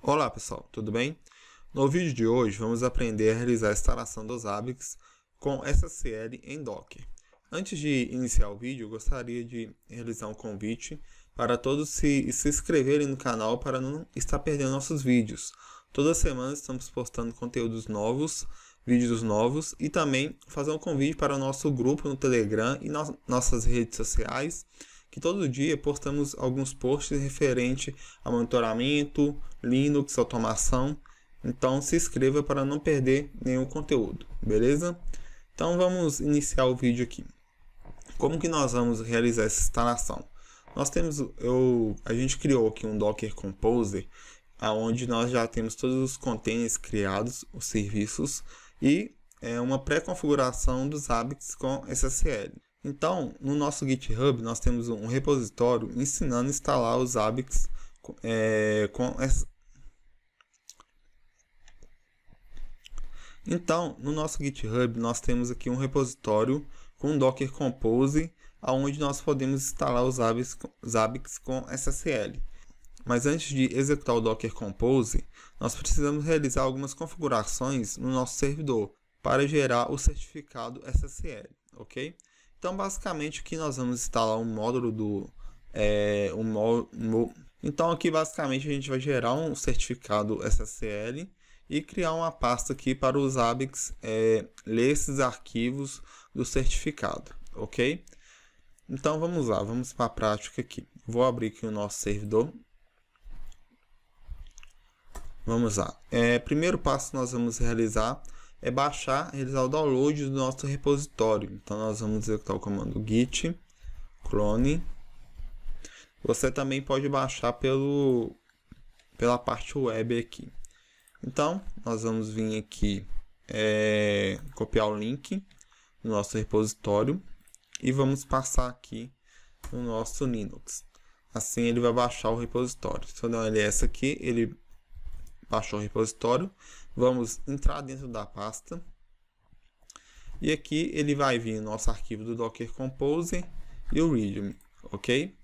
Olá pessoal, tudo bem? No vídeo de hoje vamos aprender a realizar a instalação dos ABX com SSL em Docker. Antes de iniciar o vídeo, gostaria de realizar um convite para todos se, se inscreverem no canal para não estar perdendo nossos vídeos. Toda semana estamos postando conteúdos novos, vídeos novos e também fazer um convite para o nosso grupo no Telegram e no, nossas redes sociais que todo dia postamos alguns posts referente a monitoramento, Linux, automação. Então se inscreva para não perder nenhum conteúdo, beleza? Então vamos iniciar o vídeo aqui. Como que nós vamos realizar essa instalação? Nós temos, eu, a gente criou aqui um Docker Composer, aonde nós já temos todos os containers criados, os serviços e é, uma pré-configuração dos habits com SSL. Então, no nosso GitHub, nós temos um repositório ensinando a instalar os habits é, com essa... Então, no nosso GitHub, nós temos aqui um repositório com Docker Compose, onde nós podemos instalar os Zabbix com SSL. Mas antes de executar o Docker Compose, nós precisamos realizar algumas configurações no nosso servidor para gerar o certificado SSL, ok? Então, basicamente, aqui nós vamos instalar um módulo do... É, um, um, então aqui basicamente a gente vai gerar um certificado SSL e criar uma pasta aqui para o Zabbix é, ler esses arquivos do certificado, ok? Então vamos lá, vamos para a prática aqui. Vou abrir aqui o nosso servidor. Vamos lá. É, primeiro passo que nós vamos realizar é baixar, realizar o download do nosso repositório. Então nós vamos executar o comando git clone você também pode baixar pelo, pela parte web aqui. Então, nós vamos vir aqui é, copiar o link do nosso repositório e vamos passar aqui no nosso Linux. Assim ele vai baixar o repositório. Se eu der um ls aqui, ele baixou o repositório. Vamos entrar dentro da pasta. E aqui ele vai vir o nosso arquivo do Docker Compose e o README, ok?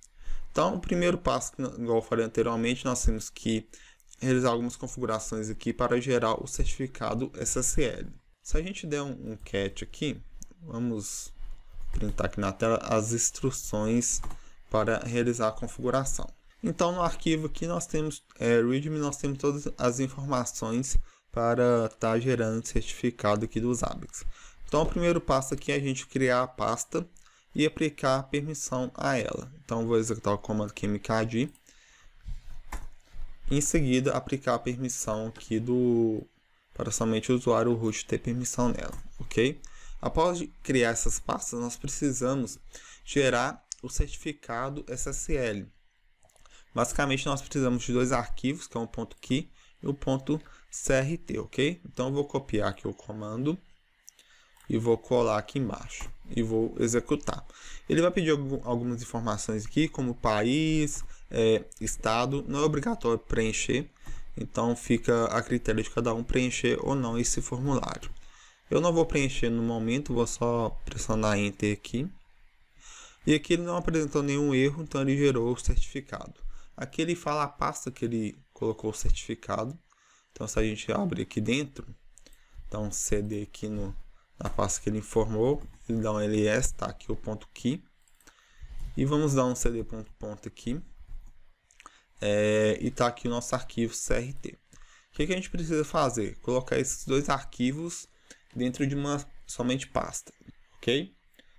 Então, o primeiro passo, né, igual eu falei anteriormente, nós temos que realizar algumas configurações aqui para gerar o certificado SSL. Se a gente der um, um cat aqui, vamos printar aqui na tela as instruções para realizar a configuração. Então, no arquivo aqui nós temos é, readme, nós temos todas as informações para estar tá gerando certificado aqui dos Zabbix. Então, o primeiro passo aqui é a gente criar a pasta e aplicar permissão a ela. Então vou executar o comando chmkd. Em seguida, aplicar a permissão aqui do para somente o usuário root ter permissão nela, ok? Após criar essas pastas, nós precisamos gerar o certificado SSL. Basicamente, nós precisamos de dois arquivos, que é o um .key e o um .crt, ok? Então, eu vou copiar aqui o comando e vou colar aqui embaixo e vou executar. Ele vai pedir algumas informações aqui, como país, é, estado, não é obrigatório preencher, então fica a critério de cada um preencher ou não esse formulário. Eu não vou preencher no momento, vou só pressionar Enter aqui. E aqui ele não apresentou nenhum erro, então ele gerou o certificado. Aqui ele fala a pasta que ele colocou o certificado. Então se a gente abre aqui dentro, dá um CD aqui no da pasta que ele informou, ele dá um ls, tá aqui o ponto .key, e vamos dar um cd ponto ponto aqui, é, e tá aqui o nosso arquivo crt. O que, que a gente precisa fazer? Colocar esses dois arquivos dentro de uma somente pasta, ok?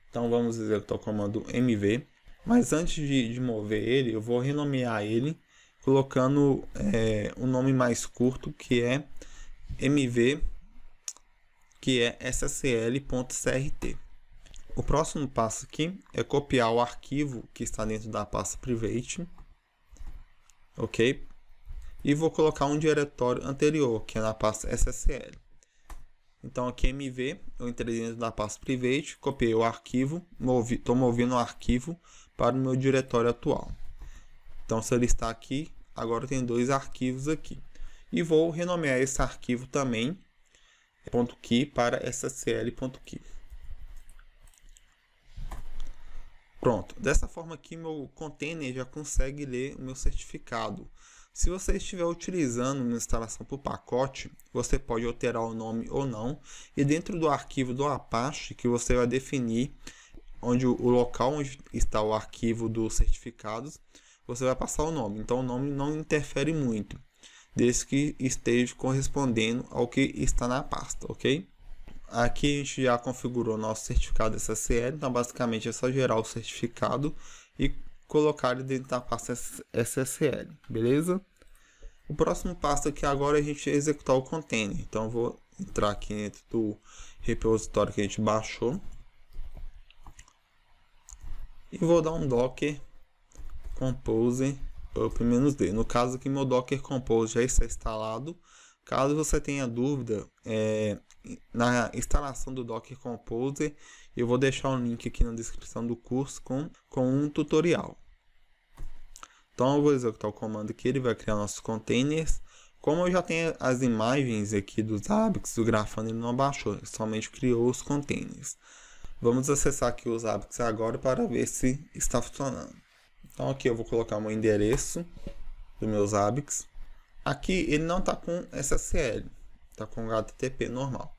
Então vamos executar o comando mv, mas antes de, de mover ele, eu vou renomear ele, colocando é, um nome mais curto, que é mv que é SSL.crt. O próximo passo aqui é copiar o arquivo que está dentro da pasta private, ok? E vou colocar um diretório anterior, que é na pasta SSL. Então aqui é MV, eu entrei dentro da pasta private, copiei o arquivo, estou movendo o arquivo para o meu diretório atual. Então se ele está aqui, agora tem dois arquivos aqui. E vou renomear esse arquivo também key para essa Pronto, dessa forma aqui meu container já consegue ler o meu certificado. Se você estiver utilizando uma instalação por pacote, você pode alterar o nome ou não, e dentro do arquivo do Apache que você vai definir onde o local onde está o arquivo dos certificados, você vai passar o nome. Então o nome não interfere muito desde que esteja correspondendo ao que está na pasta, ok? Aqui a gente já configurou nosso certificado SSL, então basicamente é só gerar o certificado e colocar ele dentro da pasta SSL, beleza? O próximo passo aqui agora é a gente executar o container, então eu vou entrar aqui dentro do repositório que a gente baixou e vou dar um docker compose up-d. No caso aqui, meu Docker Compose já está instalado. Caso você tenha dúvida é, na instalação do Docker Compose, eu vou deixar um link aqui na descrição do curso com, com um tutorial. Então eu vou executar o comando aqui, ele vai criar nossos containers. Como eu já tenho as imagens aqui dos abix, do grafana, ele não baixou, ele somente criou os containers. Vamos acessar aqui os abix agora para ver se está funcionando. Então aqui eu vou colocar o meu endereço dos meus Zabbix. Aqui ele não está com SSL, está com HTTP normal.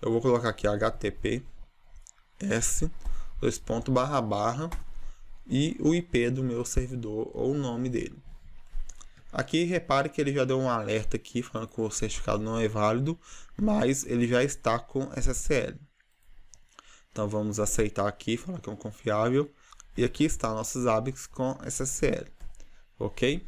Eu vou colocar aqui HTTP S dois pontos barra barra e o IP do meu servidor ou o nome dele. Aqui repare que ele já deu um alerta aqui falando que o certificado não é válido, mas ele já está com SSL. Então vamos aceitar aqui, falar que é um confiável. E aqui está nossos ABICs com SSL, ok?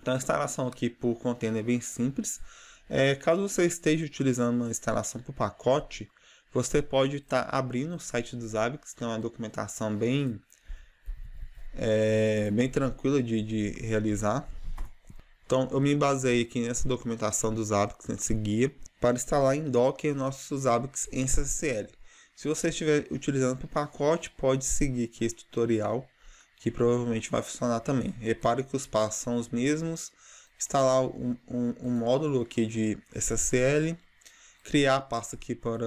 Então a instalação aqui por container é bem simples. É, caso você esteja utilizando uma instalação por pacote, você pode estar tá abrindo o site dos ABICs, que é uma documentação bem, é, bem tranquila de, de realizar. Então eu me baseei aqui nessa documentação dos ABICs, nesse guia, para instalar em Docker nossos ABICs em SSL. Se você estiver utilizando para pacote, pode seguir aqui esse tutorial, que provavelmente vai funcionar também. Repare que os passos são os mesmos. Instalar um, um, um módulo aqui de SSL, criar a pasta aqui para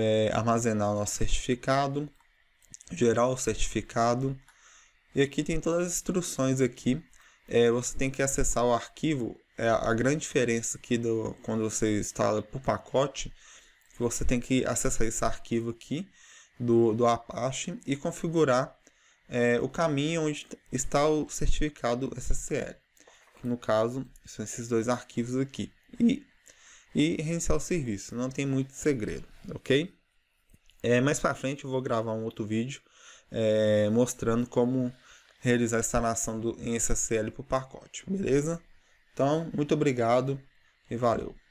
é, armazenar o nosso certificado, gerar o certificado. E aqui tem todas as instruções aqui. É, você tem que acessar o arquivo. É, a grande diferença aqui do, quando você instala por pacote você tem que acessar esse arquivo aqui do, do Apache e configurar é, o caminho onde está o certificado SSL. No caso, são esses dois arquivos aqui. E, e reiniciar o serviço, não tem muito segredo, ok? É, mais para frente eu vou gravar um outro vídeo é, mostrando como realizar a instalação do, em SSL para o pacote, beleza? Então, muito obrigado e valeu!